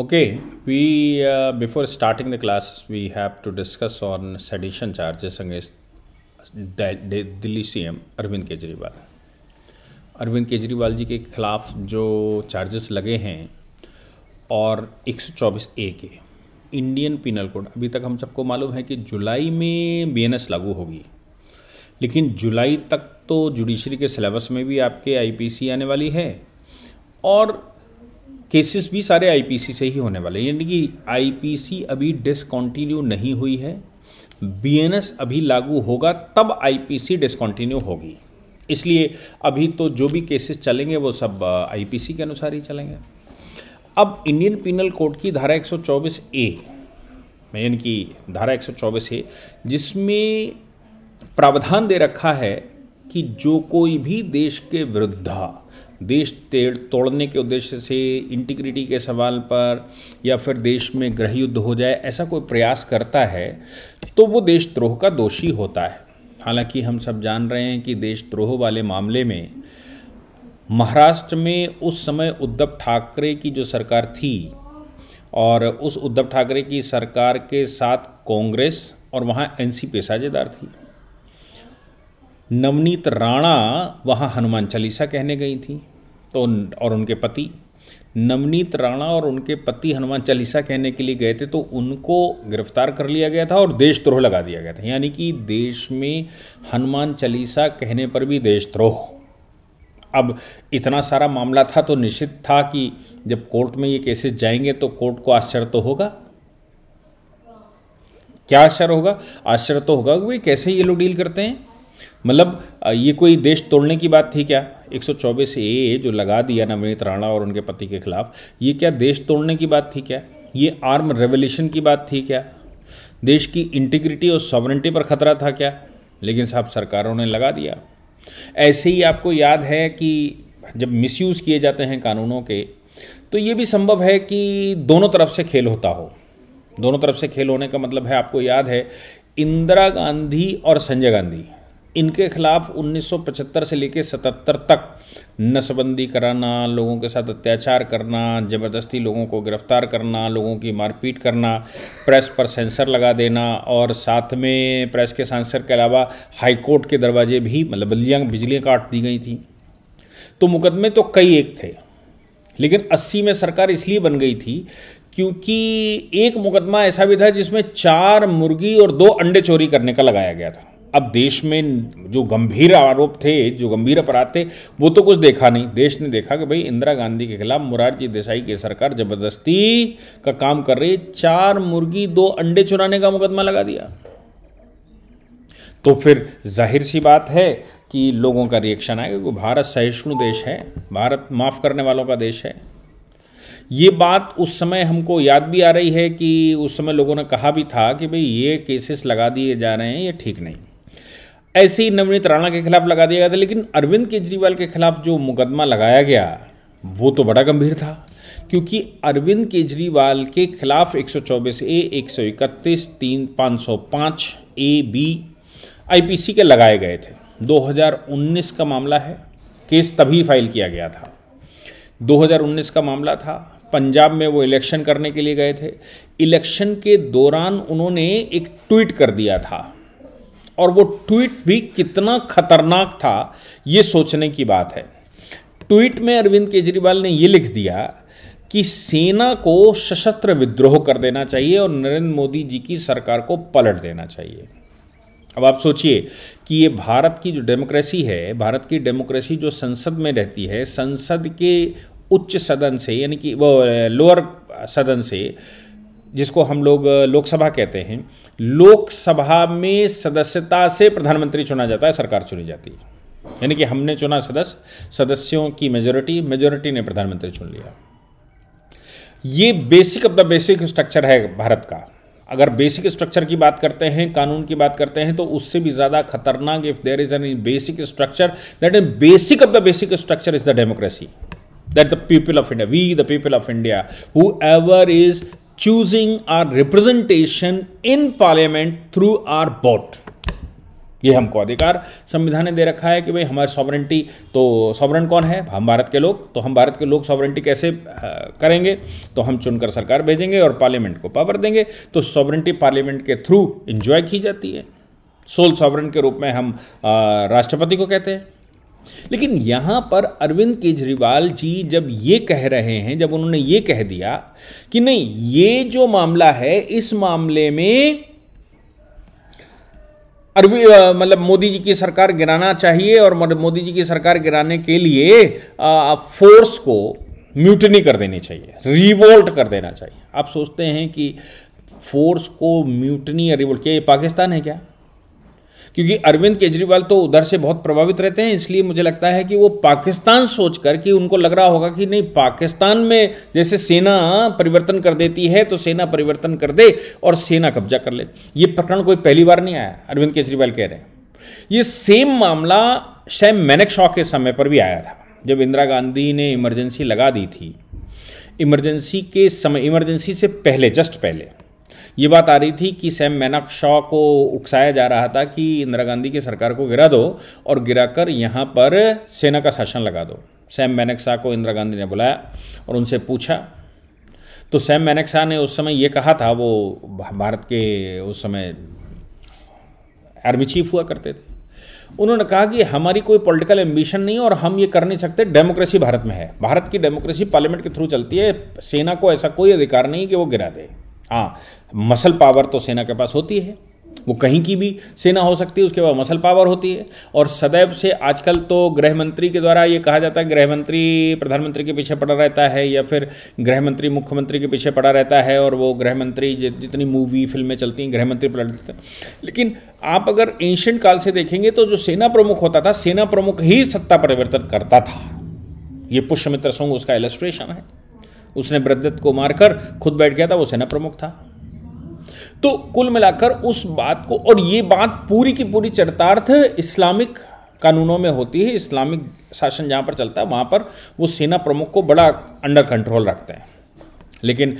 Okay, we uh, before starting the class, we have to discuss on sedition charges against Delhi CM Arvind Kejriwal Arvind Kejriwal ji के खिलाफ जो charges लगे हैं और 124 ए के इंडियन पिनल कोड अभी तक हम सबको मालूम है कि जुलाई में बी लागू होगी लेकिन जुलाई तक तो जुडिशरी के सिलेबस में भी आपके आईपीसी आने वाली है और केसेस भी सारे आईपीसी से ही होने वाले हैं यानी कि आईपीसी अभी डिसकॉन्टिन्यू नहीं हुई है बीएनएस अभी लागू होगा तब आईपीसी डिसकॉन्टिन्यू होगी इसलिए अभी तो जो भी केसेस चलेंगे वो सब आईपीसी के अनुसार ही चलेंगे अब इंडियन पिनल कोड की धारा 124 ए यानी कि धारा 124 ए जिसमें प्रावधान दे रखा है कि जो कोई भी देश के विरुद्धा देश तोड़ने के उद्देश्य से इंटीग्रिटी के सवाल पर या फिर देश में गृह युद्ध हो जाए ऐसा कोई प्रयास करता है तो वो देशद्रोह का दोषी होता है हालांकि हम सब जान रहे हैं कि देशद्रोह वाले मामले में महाराष्ट्र में उस समय उद्धव ठाकरे की जो सरकार थी और उस उद्धव ठाकरे की सरकार के साथ कांग्रेस और वहाँ एनसीपी साझेदार थी नवनीत राणा वहाँ हनुमान चालीसा कहने गई थी तो और उनके पति नवनीत राणा और उनके पति हनुमान चालीसा कहने के लिए गए थे तो उनको गिरफ्तार कर लिया गया था और देशद्रोह लगा दिया गया था यानी कि देश में हनुमान चालीसा कहने पर भी देशद्रोह अब इतना सारा मामला था तो निश्चित था कि जब कोर्ट में ये केसेस जाएंगे तो कोर्ट को आश्चर्य तो होगा क्या आश्चर्य होगा आश्चर्य तो होगा कि कैसे ये लोग डील करते हैं मतलब ये कोई देश तोड़ने की बात थी क्या 124 ए जो लगा दिया नवनीत राणा और उनके पति के खिलाफ ये क्या देश तोड़ने की बात थी क्या ये आर्म रेवोल्यूशन की बात थी क्या देश की इंटीग्रिटी और सॉवरेंटी पर खतरा था क्या लेकिन साहब सरकारों ने लगा दिया ऐसे ही आपको याद है कि जब मिसयूज़ किए जाते हैं कानूनों के तो ये भी संभव है कि दोनों तरफ से खेल होता हो दोनों तरफ से खेल होने का मतलब है आपको याद है इंदिरा गांधी और संजय गांधी इनके खिलाफ 1975 से लेकर 77 तक नसबंदी कराना लोगों के साथ अत्याचार करना ज़बरदस्ती लोगों को गिरफ्तार करना लोगों की मारपीट करना प्रेस पर सेंसर लगा देना और साथ में प्रेस के सेंसर के अलावा हाईकोर्ट के दरवाजे भी मतलब बल्लियाँ बिजलियाँ काट दी गई थी तो मुकदमे तो कई एक थे लेकिन 80 में सरकार इसलिए बन गई थी क्योंकि एक मुकदमा ऐसा भी था जिसमें चार मुर्गी और दो अंडे चोरी करने का लगाया गया था अब देश में जो गंभीर आरोप थे जो गंभीर अपराध थे वो तो कुछ देखा नहीं देश ने देखा कि भाई इंदिरा गांधी के खिलाफ मुरारजी देसाई की सरकार जबरदस्ती का काम कर रही चार मुर्गी दो अंडे चुराने का मुकदमा लगा दिया तो फिर जाहिर सी बात है कि लोगों का रिएक्शन आएगा क्योंकि भारत सहिष्णु देश है भारत माफ़ करने वालों का देश है ये बात उस समय हमको याद भी आ रही है कि उस समय लोगों ने कहा भी था कि भाई ये केसेस लगा दिए जा रहे हैं ये ठीक नहीं ऐसे ही नवनीत राणा के खिलाफ लगा दिया गया था लेकिन अरविंद केजरीवाल के खिलाफ जो मुकदमा लगाया गया वो तो बड़ा गंभीर था क्योंकि अरविंद केजरीवाल के खिलाफ 124 ए 131 तीन पाँच ए बी आईपीसी के लगाए गए थे 2019 का मामला है केस तभी फाइल किया गया था 2019 का मामला था पंजाब में वो इलेक्शन करने के लिए गए थे इलेक्शन के दौरान उन्होंने एक ट्वीट कर दिया था और वो ट्वीट भी कितना खतरनाक था ये सोचने की बात है ट्वीट में अरविंद केजरीवाल ने ये लिख दिया कि सेना को सशस्त्र विद्रोह कर देना चाहिए और नरेंद्र मोदी जी की सरकार को पलट देना चाहिए अब आप सोचिए कि ये भारत की जो डेमोक्रेसी है भारत की डेमोक्रेसी जो संसद में रहती है संसद के उच्च सदन से यानी कि वो लोअर सदन से जिसको हम लोग लोकसभा कहते हैं लोकसभा में सदस्यता से प्रधानमंत्री चुना जाता है सरकार चुनी जाती है यानी कि हमने चुना सदस्य सदस्यों की मेजोरिटी मेजोरिटी ने प्रधानमंत्री चुन लिया ये basic of the basic structure है भारत का अगर बेसिक स्ट्रक्चर की बात करते हैं कानून की बात करते हैं तो उससे भी ज़्यादा खतरनाक if there is an basic structure that in basic of the basic structure is the democracy that the people of India we the people of India whoever is choosing our representation in parliament through our vote ये हमको अधिकार संविधान ने दे रखा है कि भाई हमारी सॉवरेंटी तो सॉवरन कौन है हम भारत के लोग तो हम भारत के लोग सॉवरेंटी कैसे करेंगे तो हम चुनकर सरकार भेजेंगे और पार्लियामेंट को पावर देंगे तो सॉवरेंटी पार्लियामेंट के थ्रू इंजॉय की जाती है सोल सॉवरन के रूप में हम राष्ट्रपति को कहते हैं लेकिन यहाँ पर अरविंद केजरीवाल जी जब ये कह रहे हैं जब उन्होंने ये कह दिया कि नहीं ये जो मामला है इस मामले में मतलब मोदी जी की सरकार गिराना चाहिए और मोदी जी की सरकार गिराने के लिए आ, फोर्स को म्यूटनी कर देनी चाहिए रिवोल्ट कर देना चाहिए आप सोचते हैं कि फोर्स को म्यूटनी या रिवोल्ट क्या ये पाकिस्तान है क्या क्योंकि अरविंद केजरीवाल तो उधर से बहुत प्रभावित रहते हैं इसलिए मुझे लगता है कि वो पाकिस्तान सोचकर कि उनको लग रहा होगा कि नहीं पाकिस्तान में जैसे सेना परिवर्तन कर देती है तो सेना परिवर्तन कर दे और सेना कब्जा कर ले ये प्रकरण कोई पहली बार नहीं आया अरविंद केजरीवाल कह रहे हैं ये सेम मामला शायद मैनक शॉ के समय पर भी आया था जब इंदिरा गांधी ने इमरजेंसी लगा दी थी इमरजेंसी के समय इमरजेंसी से पहले जस्ट पहले ये बात आ रही थी कि सैम मैनक शॉ को उकसाया जा रहा था कि इंदिरा गांधी की सरकार को गिरा दो और गिराकर यहाँ पर सेना का शासन लगा दो सैम मैनक शाह को इंदिरा गांधी ने बुलाया और उनसे पूछा तो सैम मैनक शाह ने उस समय ये कहा था वो भारत के उस समय आर्मी चीफ हुआ करते थे उन्होंने कहा कि हमारी कोई पॉलिटिकल एम्बिशन नहीं और हम ये कर नहीं सकते डेमोक्रेसी भारत में है भारत की डेमोक्रेसी पार्लियामेंट के थ्रू चलती है सेना को ऐसा कोई अधिकार नहीं कि वो गिरा दे हाँ मसल पावर तो सेना के पास होती है वो कहीं की भी सेना हो सकती है उसके बाद मसल पावर होती है और सदैव से आजकल तो गृह मंत्री के द्वारा ये कहा जाता है गृह मंत्री प्रधानमंत्री के पीछे पड़ा रहता है या फिर गृह मंत्री मुख्यमंत्री के पीछे पड़ा रहता है और वो गृह मंत्री जितनी मूवी फिल्में चलती हैं गृह मंत्री पलट देते हैं लेकिन आप अगर एंशंट काल से देखेंगे तो जो सेना प्रमुख होता था सेना प्रमुख ही सत्ता परिवर्तन करता था ये पुष्यमित्र सोंग उसका एलस्ट्रेशन है उसने ब्रदत्त को मारकर खुद बैठ गया था वो सेना प्रमुख था तो कुल मिलाकर उस बात को और ये बात पूरी की पूरी चरितार्थ इस्लामिक कानूनों में होती है इस्लामिक शासन जहाँ पर चलता है वहाँ पर वो सेना प्रमुख को बड़ा अंडर कंट्रोल रखते हैं लेकिन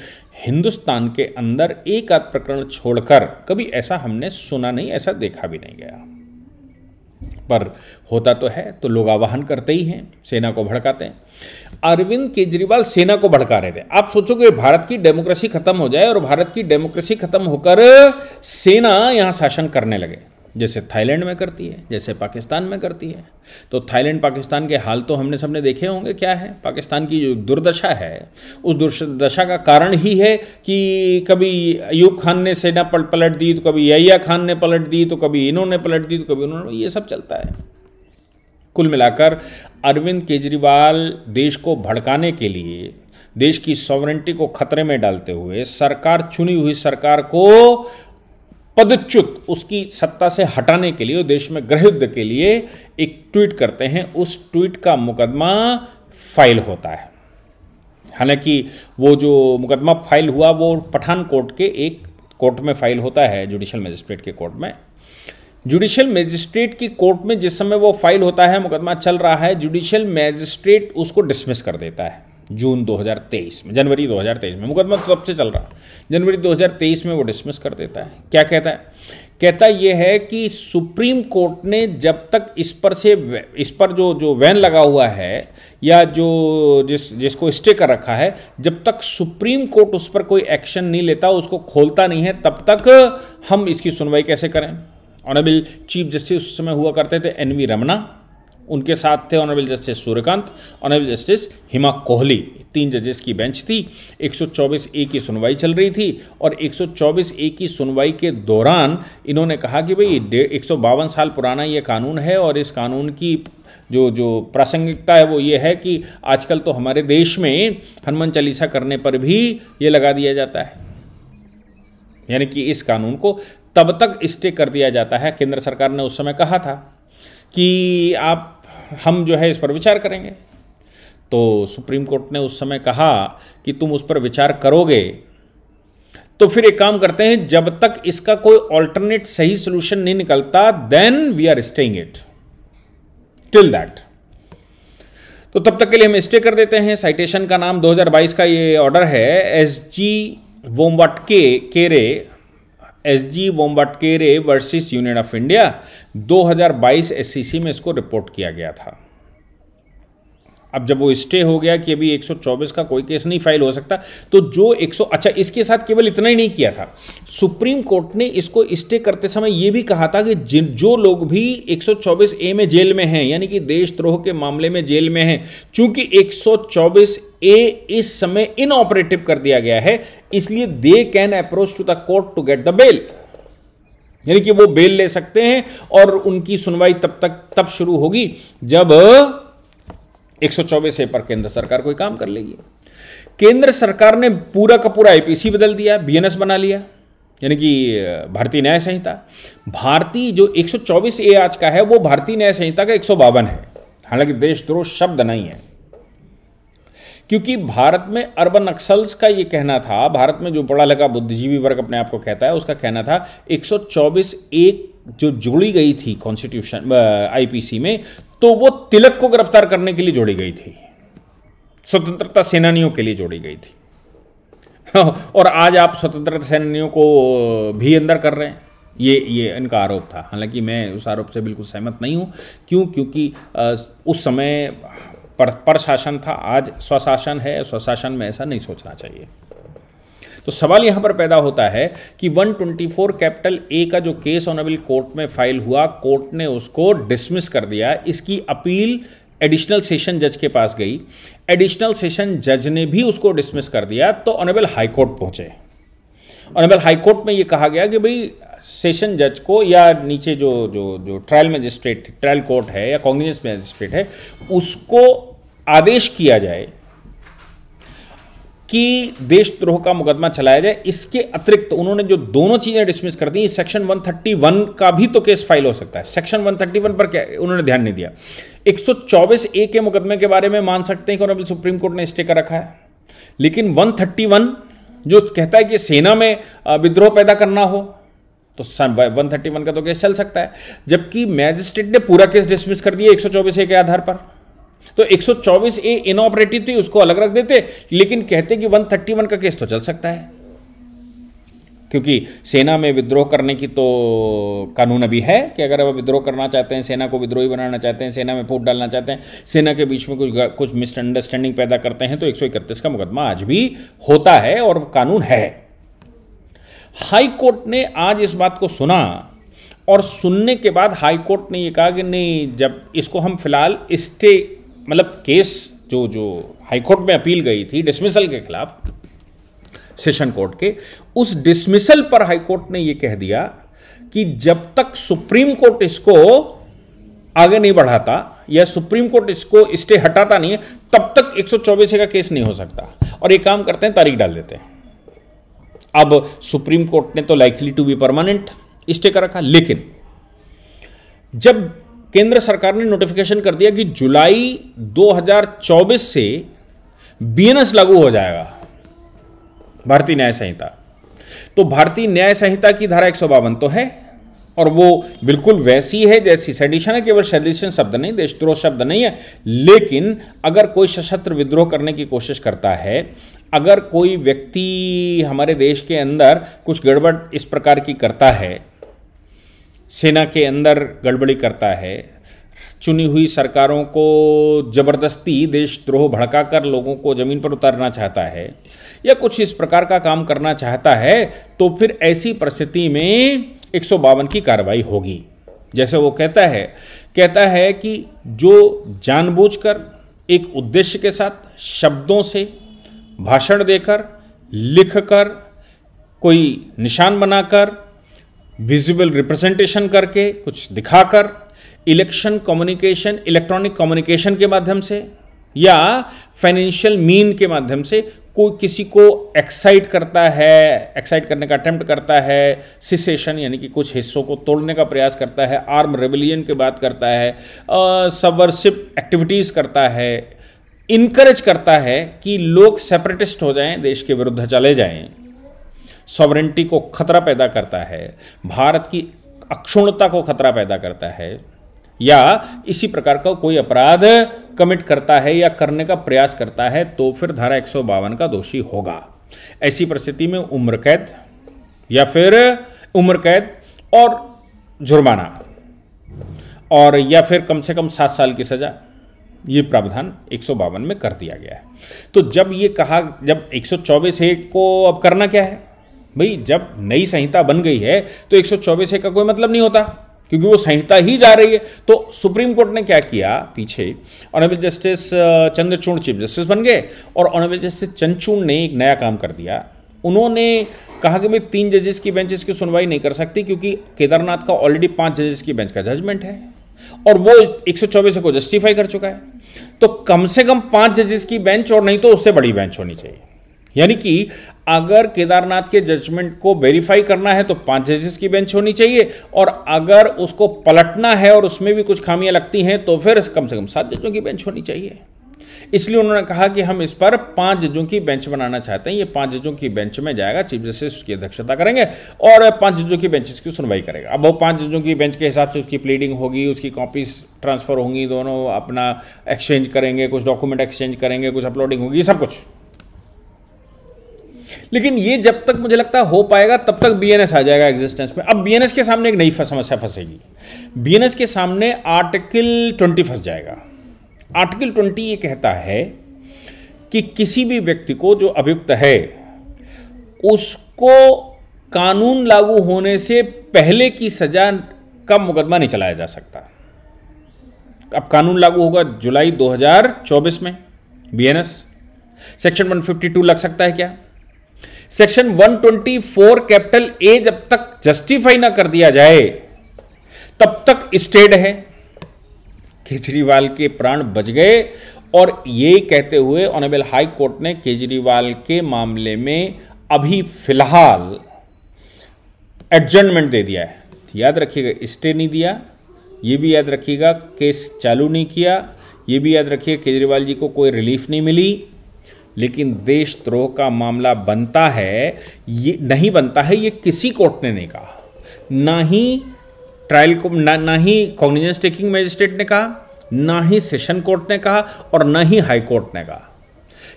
हिंदुस्तान के अंदर एक आध प्रकरण छोड़कर कभी ऐसा हमने सुना नहीं ऐसा देखा भी नहीं गया पर होता तो है तो लोग आवाहन करते ही हैं सेना को भड़काते हैं अरविंद केजरीवाल सेना को भड़का रहे थे आप सोचोगे भारत की डेमोक्रेसी खत्म हो जाए और भारत की डेमोक्रेसी खत्म होकर सेना यहां शासन करने लगे जैसे थाईलैंड में करती है जैसे पाकिस्तान में करती है तो थाईलैंड पाकिस्तान के हाल तो हमने सबने देखे होंगे क्या है पाकिस्तान की जो दुर्दशा है उस दुर्दशा का कारण ही है कि कभी अयूब खान ने सेना पल, पलट दी तो कभी यहिया खान ने पलट दी तो कभी इन्होंने पलट दी तो कभी उन्होंने ये सब चलता है कुल मिलाकर अरविंद केजरीवाल देश को भड़काने के लिए देश की सॉवरेंटी को खतरे में डालते हुए सरकार चुनी हुई सरकार को पदच्युत उसकी सत्ता से हटाने के लिए देश में गृहयुद्ध के लिए एक ट्वीट करते हैं उस ट्वीट का मुकदमा फाइल होता है हालांकि वो जो मुकदमा फाइल हुआ वो पठानकोट के एक कोर्ट में फाइल होता है जुडिशियल मजिस्ट्रेट के कोर्ट में जुडिशियल मजिस्ट्रेट की कोर्ट में जिस समय वो फाइल होता है मुकदमा चल रहा है जुडिशियल मजिस्ट्रेट उसको डिसमिस कर देता है जून 2023 में जनवरी 2023 में मुकदमा तब से चल रहा जनवरी 2023 में वो डिसमिस कर देता है क्या कहता है कहता यह है कि सुप्रीम कोर्ट ने जब तक इस पर से इस पर जो जो वैन लगा हुआ है या जो जिस जिसको स्टे कर रखा है जब तक सुप्रीम कोर्ट उस पर कोई एक्शन नहीं लेता उसको खोलता नहीं है तब तक हम इसकी सुनवाई कैसे करें ऑनरेबल चीफ जस्टिस उस समय हुआ करते थे एन वी रमना उनके साथ थे honourable justice Suryakant honourable justice Hima Kohli तीन जजेस की बेंच थी 124 ए की सुनवाई चल रही थी और 124 ए की सुनवाई के दौरान इन्होंने कहा कि भाई एक साल पुराना ये कानून है और इस कानून की जो जो प्रासंगिकता है वो ये है कि आजकल तो हमारे देश में हनुमान चालीसा करने पर भी ये लगा दिया जाता है यानी कि इस कानून को तब तक स्टे कर दिया जाता है केंद्र सरकार ने उस समय कहा था कि आप हम जो है इस पर विचार करेंगे तो सुप्रीम कोर्ट ने उस समय कहा कि तुम उस पर विचार करोगे तो फिर एक काम करते हैं जब तक इसका कोई ऑल्टरनेट सही सोल्यूशन नहीं निकलता then we are staying it till that तो तब तक के लिए हम स्टे कर देते हैं साइटेशन का नाम 2022 का ये ऑर्डर है S G Vombatkere S G Vombatkere versus union of India 2022 SCC में इसको रिपोर्ट किया गया था अब जब वो स्टे हो गया कि अभी 124 का कोई केस नहीं फाइल हो सकता तो जो 100 अच्छा इसके साथ केवल इतना ही नहीं किया था सुप्रीम कोर्ट ने इसको स्टे करते समय ये भी कहा था कि जो लोग भी 124 ए में जेल में हैं यानी कि देशद्रोह के मामले में जेल में हैं चूंकि 124 ए इस समय इनऑपरेटिव कर दिया गया है इसलिए they can approach to the court to get the bail यानी कि वो बेल ले सकते हैं और उनकी सुनवाई तब तक तब शुरू होगी जब एक सौ चौबीस ए पर केंद्र सरकार कोई काम कर लेगी केंद्र सरकार ने पूरा का पूरा आईपीसी बदल दिया बीएनएस बना लिया यानी कि भारतीय न्याय संहिता भारतीय जो 124 ए आज का है वो भारतीय न्याय संहिता का एक है हालांकि देशद्रोह शब्द नहीं है क्योंकि भारत में अर्बन नक्सल्स का ये कहना था भारत में जो पढ़ा लिखा बुद्धिजीवी वर्ग अपने आप को कहता है उसका कहना था 124 ए जो जोड़ी गई थी कॉन्स्टिट्यूशन आईपीसी में तो वो तिलक को गिरफ्तार करने के लिए जोड़ी गई थी स्वतंत्रता सेनानियों के लिए जोड़ी गई थी और आज आप स्वतंत्रता सेनानियों को भी अंदर कर रहे हैं ये ये इनका आरोप था हालांकि मैं उस आरोप से बिल्कुल सहमत नहीं हूँ क्यों क्योंकि उस समय पर पर शासन था आज स्वशासन है स्वशासन में ऐसा नहीं सोचना चाहिए तो सवाल यहां पर पैदा होता है कि 124 कैपिटल ए का जो केस ऑनरेबल कोर्ट में फाइल हुआ कोर्ट ने उसको डिसमिस कर दिया इसकी अपील एडिशनल सेशन जज के पास गई एडिशनल सेशन जज ने भी उसको डिसमिस कर दिया तो ऑनरेबल हाईकोर्ट पहुंचे ऑनरेबल हाईकोर्ट में यह कहा गया कि भाई सेशन जज को या नीचे जो जो जो ट्रायल मजिस्ट्रेट ट्रायल कोर्ट है या कांग्रेस मजिस्ट्रेट है उसको आदेश किया जाए कि देशद्रोह का मुकदमा चलाया जाए इसके अतिरिक्त तो उन्होंने जो दोनों चीज़ें डिसमिस कर दी सेक्शन 131 का भी तो केस फाइल हो सकता है सेक्शन 131 पर क्या उन्होंने ध्यान नहीं दिया 124 ए के मुकदमे के बारे में मान सकते हैं कि ऑनरेबल सुप्रीम कोर्ट ने स्टे कर रखा है लेकिन 131 जो कहता है कि सेना में विद्रोह पैदा करना हो तो वन थर्टी वन का तो केस चल सकता है जबकि मैजिस्ट्रेट ने पूरा केस डिसमिस कर दिया एक सौ चौबीस ए के आधार पर तो 124 ए इनऑपरेटिव थी तो उसको अलग रख देते लेकिन कहते कि 131 का केस तो चल सकता है क्योंकि सेना में विद्रोह करने की तो कानून अभी है कि अगर वह विद्रोह करना चाहते हैं सेना को विद्रोही बनाना चाहते हैं सेना में फूट डालना चाहते हैं सेना के बीच में कुछ कुछ मिसअंडरस्टैंडिंग पैदा करते हैं तो एक का मुकदमा आज भी होता है और कानून है हाई कोर्ट ने आज इस बात को सुना और सुनने के बाद हाई कोर्ट ने यह कहा कि नहीं जब इसको हम फिलहाल स्टे मतलब केस जो जो हाईकोर्ट में अपील गई थी डिसमिसल के खिलाफ सेशन कोर्ट के उस डिसमिसल पर हाईकोर्ट ने यह कह दिया कि जब तक सुप्रीम कोर्ट इसको आगे नहीं बढ़ाता या सुप्रीम कोर्ट इसको स्टे हटाता नहीं है तब तक एक का केस नहीं हो सकता और ये काम करते हैं तारीख डाल देते हैं अब सुप्रीम कोर्ट ने तो likely to be permanent stay कर रखा लेकिन जब केंद्र सरकार ने नोटिफिकेशन कर दिया कि जुलाई 2024 से बीएनएस लागू हो जाएगा भारतीय न्याय संहिता तो भारतीय न्याय संहिता की धारा एक तो है और वो बिल्कुल वैसी है जैसी सेडिशन है केवल सेडिशन शब्द नहीं देशद्रोह शब्द नहीं है लेकिन अगर कोई सशस्त्र विद्रोह करने की कोशिश करता है अगर कोई व्यक्ति हमारे देश के अंदर कुछ गड़बड़ इस प्रकार की करता है सेना के अंदर गड़बड़ी करता है चुनी हुई सरकारों को जबरदस्ती देशद्रोह भड़काकर लोगों को ज़मीन पर उतारना चाहता है या कुछ इस प्रकार का काम करना चाहता है तो फिर ऐसी परिस्थिति में एक की कार्रवाई होगी जैसे वो कहता है कहता है कि जो जानबूझकर एक उद्देश्य के साथ शब्दों से भाषण देकर लिखकर कोई निशान बनाकर विजुअल रिप्रेजेंटेशन करके कुछ दिखाकर इलेक्शन कम्युनिकेशन इलेक्ट्रॉनिक कम्युनिकेशन के माध्यम से या फाइनेंशियल मीन के माध्यम से कोई किसी को एक्साइट करता है एक्साइट करने का अटेम्प्ट करता है सिसेशन यानी कि कुछ हिस्सों को तोड़ने का प्रयास करता है आर्म रेबिलियन की बात करता है सबवर्सिप एक्टिविटीज़ करता है इनकरेज करता है कि लोग सेपरेटिस्ट हो जाएं देश के विरुद्ध चले जाएं सॉवरेंटी को खतरा पैदा करता है भारत की अक्षुणता को खतरा पैदा करता है या इसी प्रकार का कोई अपराध कमिट करता है या करने का प्रयास करता है तो फिर धारा एक का दोषी होगा ऐसी परिस्थिति में उम्र कैद या फिर उम्र कैद और जुर्माना और या फिर कम से कम सात साल की सजा ये प्रावधान एक में कर दिया गया है तो जब ये कहा जब एक सौ को अब करना क्या है भाई जब नई संहिता बन गई है तो एक सौ का कोई मतलब नहीं होता क्योंकि वो संहिता ही जा रही है तो सुप्रीम कोर्ट ने क्या किया पीछे honourable justice Chandrachud chief justice बन गए और ऑनरेबल जस्टिस चंदचूड ने एक नया काम कर दिया उन्होंने कहा कि भाई तीन जजेस की बेंच इसकी सुनवाई नहीं कर सकती क्योंकि केदारनाथ का ऑलरेडी पांच जजेस की बेंच का जजमेंट है और वो एक को जस्टिफाई कर चुका है तो कम से कम पांच जजेस की बेंच और नहीं तो उससे बड़ी बेंच होनी चाहिए यानी कि अगर केदारनाथ के जजमेंट को वेरीफाई करना है तो पांच जजेस की बेंच होनी चाहिए और अगर उसको पलटना है और उसमें भी कुछ खामियां लगती हैं तो फिर कम से कम सात जजों की बेंच होनी चाहिए इसलिए उन्होंने कहा कि हम इस पर पांच जजों की बेंच बनाना चाहते हैं ये पांच जजों की बेंच में जाएगा चीफ जस्टिस उसकी अध्यक्षता करेंगे और पांच जजों की बेंच इसकी सुनवाई करेगा अब वो पांच जजों की बेंच के हिसाब से उसकी प्लीडिंग होगी उसकी कॉपीज ट्रांसफर होंगी दोनों अपना एक्सचेंज करेंगे कुछ डॉक्यूमेंट एक्सचेंज करेंगे कुछ अपलोडिंग होगी सब कुछ लेकिन ये जब तक मुझे लगता है हो पाएगा तब तक बी आ जाएगा एग्जिस्टेंस में अब बी के सामने एक नई समस्या फंसेगी बी के सामने आर्टिकल ट्वेंटी फंस जाएगा आर्टिकल ट्वेंटी ये कहता है कि किसी भी व्यक्ति को जो अभियुक्त है उसको कानून लागू होने से पहले की सजा का मुकदमा नहीं चलाया जा सकता अब कानून लागू होगा जुलाई 2024 में बीएनएस सेक्शन 152 लग सकता है क्या सेक्शन 124 कैपिटल ए जब तक जस्टिफाई ना कर दिया जाए तब तक स्टेड है केजरीवाल के प्राण बच गए और ये कहते हुए ऑनेबल हाई कोर्ट ने केजरीवाल के मामले में अभी फिलहाल एडजमेंट दे दिया है याद रखिएगा स्टे नहीं दिया ये भी याद रखिएगा केस चालू नहीं किया ये भी याद रखिए केजरीवाल जी को कोई रिलीफ नहीं मिली लेकिन देशद्रोह का मामला बनता है ये नहीं बनता है ये किसी कोर्ट ने नहीं कहा ना ही ट्रायल को ना, ना ही कॉग्निजेंस टेकिंग मजिस्ट्रेट ने कहा ना ही सेशन कोर्ट ने कहा और ना ही हाई कोर्ट ने कहा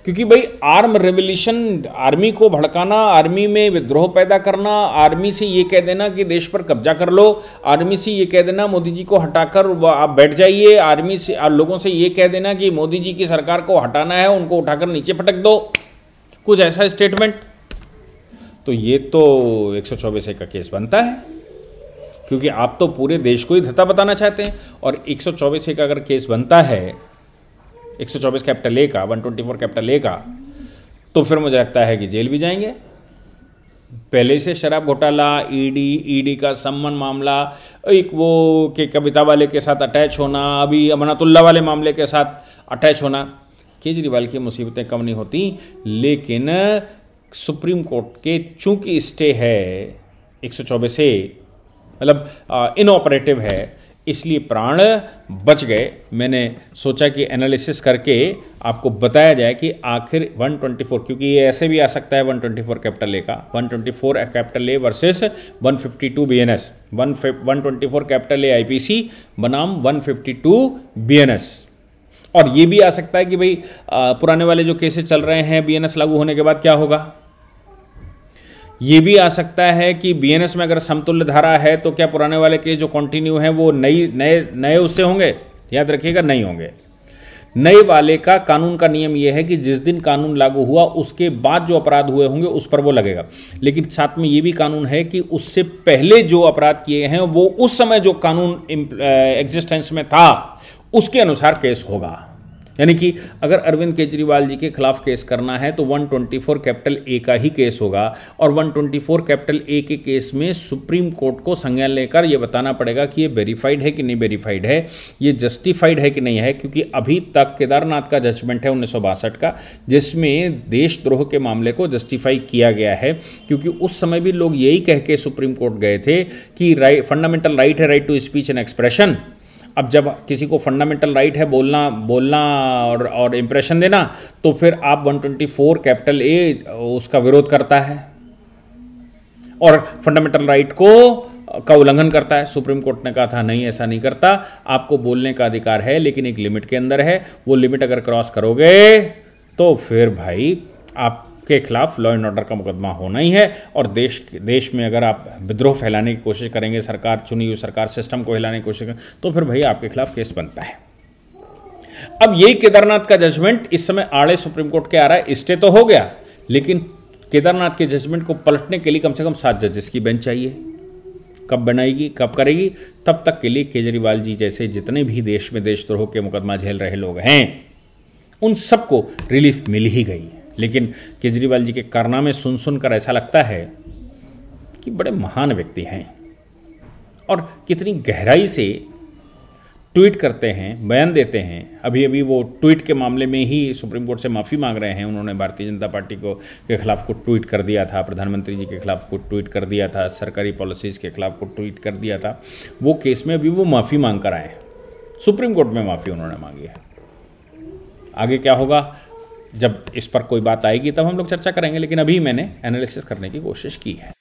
क्योंकि भाई आर्म रेवोल्यूशन आर्मी को भड़काना आर्मी में विद्रोह पैदा करना आर्मी से ये कह देना कि देश पर कब्जा कर लो आर्मी से ये कह देना मोदी जी को हटाकर आप बैठ जाइए आर्मी से लोगों से ये कह देना कि मोदी जी की सरकार को हटाना है उनको उठाकर नीचे फटक दो कुछ ऐसा स्टेटमेंट तो ये तो एक सौ चौबीस का केस बनता है क्योंकि आप तो पूरे देश को ही धता बताना चाहते हैं और एक सौ चौबीस का अगर केस बनता है 124 कैपिटल ए का 124 कैपिटल ए का तो फिर मुझे लगता है कि जेल भी जाएंगे पहले से शराब घोटाला ईडी e ईडी e का सम्मन मामला एक वो के कविता वाले के साथ अटैच होना अभी अमनातुल्ला वाले मामले के साथ अटैच होना केजरीवाल की मुसीबतें कम नहीं होती लेकिन सुप्रीम कोर्ट के चूंकि स्टे है 124 सौ ए मतलब इनऑपरेटिव है इसलिए प्राण बच गए मैंने सोचा कि एनालिसिस करके आपको बताया जाए कि आखिर 124 क्योंकि ये ऐसे भी आ सकता है 124 कैपिटल ए का 124 capital A versus 152 BNS 124 capital A IPC बनाम 152 बीएनएस और ये भी आ सकता है कि भाई पुराने वाले जो केसेस चल रहे हैं बीएनएस लागू होने के बाद क्या होगा ये भी आ सकता है कि बीएनएस में अगर समतुल्य धारा है तो क्या पुराने वाले केस जो कंटिन्यू हैं वो नई नए नए उससे होंगे याद रखिएगा नहीं होंगे नए वाले का कानून का नियम यह है कि जिस दिन कानून लागू हुआ उसके बाद जो अपराध हुए होंगे उस पर वो लगेगा लेकिन साथ में ये भी कानून है कि उससे पहले जो अपराध किए हैं वो उस समय जो कानून एग्जिस्टेंस में था उसके अनुसार केस होगा यानी कि अगर अरविंद केजरीवाल जी के खिलाफ केस करना है तो 124 कैपिटल ए का ही केस होगा और 124 कैपिटल ए के केस में सुप्रीम कोर्ट को संज्ञान लेकर यह बताना पड़ेगा कि ये वेरीफाइड है कि नहीं वेरीफाइड है ये जस्टिफाइड है कि नहीं है क्योंकि अभी तक केदारनाथ का जजमेंट है उन्नीस का जिसमें देशद्रोह के मामले को जस्टिफाई किया गया है क्योंकि उस समय भी लोग यही कह के सुप्रीम कोर्ट गए थे कि फंडामेंटल राइट है right to speech and expression अब जब किसी को फंडामेंटल राइट है बोलना बोलना और और इम्प्रेशन देना तो फिर आप 124 कैपिटल ए उसका विरोध करता है और फंडामेंटल राइट को का उल्लंघन करता है सुप्रीम कोर्ट ने कहा था नहीं ऐसा नहीं करता आपको बोलने का अधिकार है लेकिन एक लिमिट के अंदर है वो लिमिट अगर क्रॉस करोगे तो फिर भाई आप के खिलाफ लॉ एंड ऑर्डर का मुकदमा होना ही है और देश देश में अगर आप विद्रोह फैलाने की कोशिश करेंगे सरकार चुनी हुई सरकार सिस्टम को हिलाने की कोशिश करें तो फिर भाई आपके खिलाफ केस बनता है अब यही केदारनाथ का जजमेंट इस समय आड़े सुप्रीम कोर्ट के आ रहा है स्टे तो हो गया लेकिन केदारनाथ के जजमेंट को पलटने के लिए कम से कम सात जजेस की बेंच चाहिए कब बनाएगी कब करेगी तब तक के लिए केजरीवाल जी जैसे जितने भी देश में देशद्रोह के मुकदमा झेल रहे लोग हैं उन सबको रिलीफ मिल ही गई है लेकिन केजरीवाल जी के कारनामे सुन सुनकर ऐसा लगता है कि बड़े महान व्यक्ति हैं और कितनी गहराई से ट्वीट करते हैं बयान देते हैं अभी अभी वो ट्वीट के मामले में ही सुप्रीम कोर्ट से माफ़ी मांग रहे हैं उन्होंने भारतीय जनता पार्टी को के खिलाफ कुछ ट्वीट कर दिया था प्रधानमंत्री जी के खिलाफ कुछ ट्वीट कर दिया था सरकारी पॉलिसीज़ के खिलाफ कुछ ट्वीट कर दिया था वो केस में अभी वो माफ़ी मांग कर आए सुप्रीम कोर्ट में माफ़ी उन्होंने मांगी है आगे क्या होगा जब इस पर कोई बात आएगी तब हम लोग चर्चा करेंगे लेकिन अभी मैंने एनालिसिस करने की कोशिश की है